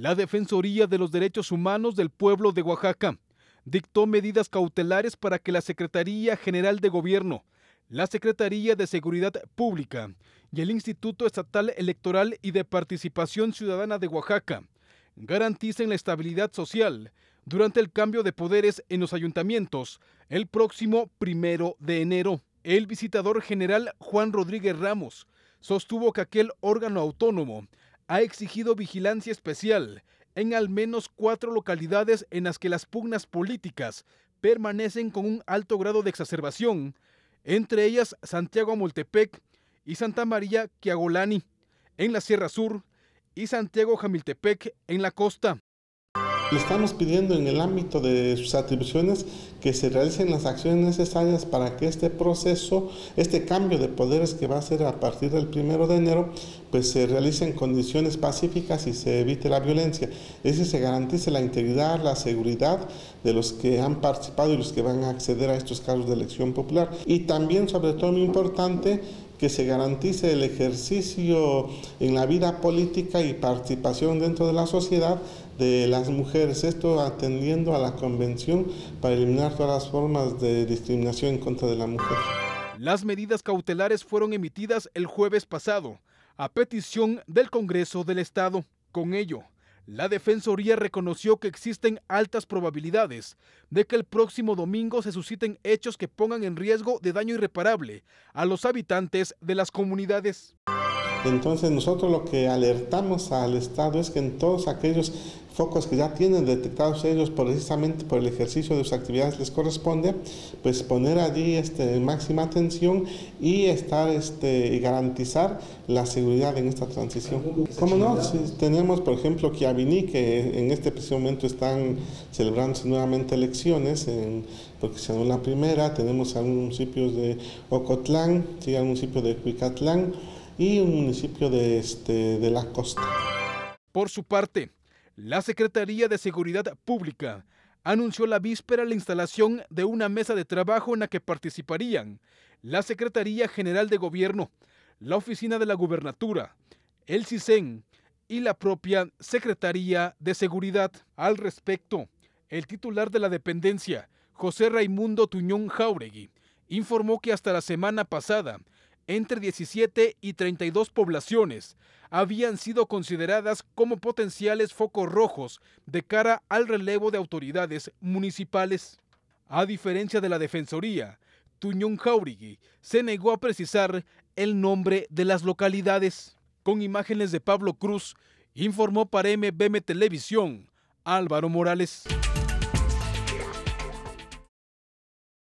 la Defensoría de los Derechos Humanos del Pueblo de Oaxaca dictó medidas cautelares para que la Secretaría General de Gobierno, la Secretaría de Seguridad Pública y el Instituto Estatal Electoral y de Participación Ciudadana de Oaxaca garanticen la estabilidad social durante el cambio de poderes en los ayuntamientos el próximo primero de enero. El visitador general Juan Rodríguez Ramos sostuvo que aquel órgano autónomo ha exigido vigilancia especial en al menos cuatro localidades en las que las pugnas políticas permanecen con un alto grado de exacerbación, entre ellas Santiago Amoltepec y Santa María Quiagolani en la Sierra Sur y Santiago Jamiltepec en la costa. Le estamos pidiendo en el ámbito de sus atribuciones que se realicen las acciones necesarias para que este proceso, este cambio de poderes que va a ser a partir del primero de enero, pues se realice en condiciones pacíficas y se evite la violencia. Es decir, se garantice la integridad, la seguridad de los que han participado y los que van a acceder a estos cargos de elección popular. Y también, sobre todo, muy importante, que se garantice el ejercicio en la vida política y participación dentro de la sociedad de las mujeres, esto atendiendo a la Convención para eliminar todas las formas de discriminación en contra de la mujer. Las medidas cautelares fueron emitidas el jueves pasado, a petición del Congreso del Estado. Con ello, la Defensoría reconoció que existen altas probabilidades de que el próximo domingo se susciten hechos que pongan en riesgo de daño irreparable a los habitantes de las comunidades. Entonces nosotros lo que alertamos al Estado es que en todos aquellos focos que ya tienen detectados ellos precisamente por el ejercicio de sus actividades les corresponde, pues poner allí este, máxima atención y estar este, y garantizar la seguridad en esta transición. ¿Cómo no? tenemos, por ejemplo, Kiabini que en este preciso momento están celebrándose nuevamente elecciones, en, porque se dio la primera, tenemos algunos municipio de Ocotlán, sí, al municipio de Cuicatlán, y un municipio de, este, de la costa. Por su parte, la Secretaría de Seguridad Pública anunció la víspera la instalación de una mesa de trabajo en la que participarían la Secretaría General de Gobierno, la Oficina de la Gubernatura, el CISEN y la propia Secretaría de Seguridad. Al respecto, el titular de la dependencia, José Raimundo Tuñón Jauregui, informó que hasta la semana pasada entre 17 y 32 poblaciones habían sido consideradas como potenciales focos rojos de cara al relevo de autoridades municipales. A diferencia de la Defensoría, Tuñón Jaurigui se negó a precisar el nombre de las localidades. Con imágenes de Pablo Cruz, informó para MBM Televisión Álvaro Morales.